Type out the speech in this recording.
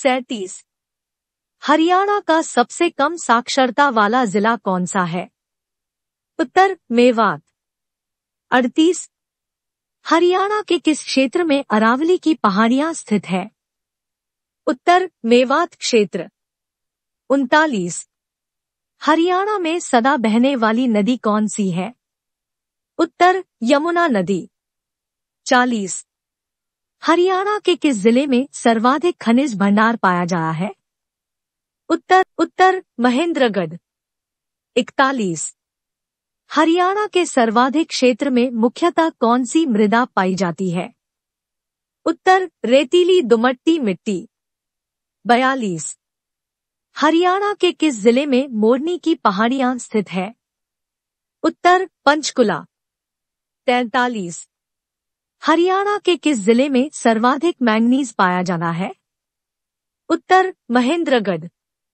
सैतीस हरियाणा का सबसे कम साक्षरता वाला जिला कौन सा है उत्तर मेवात अड़तीस हरियाणा के किस क्षेत्र में अरावली की पहाड़ियां स्थित है उत्तर मेवात क्षेत्र उनतालीस हरियाणा में सदा बहने वाली नदी कौन सी है उत्तर यमुना नदी चालीस हरियाणा के किस जिले में सर्वाधिक खनिज भंडार पाया जाया है उत्तर उत्तर महेंद्रगढ़ इकतालीस हरियाणा के सर्वाधिक क्षेत्र में मुख्यतः कौन सी मृदा पाई जाती है उत्तर रेतीली दुमट्टी मिट्टी बयालीस हरियाणा के किस जिले में मोरनी की पहाड़ियां स्थित है उत्तर पंचकुला तैतालीस हरियाणा के किस जिले में सर्वाधिक मैंगनीज पाया जाना है उत्तर महेंद्रगढ़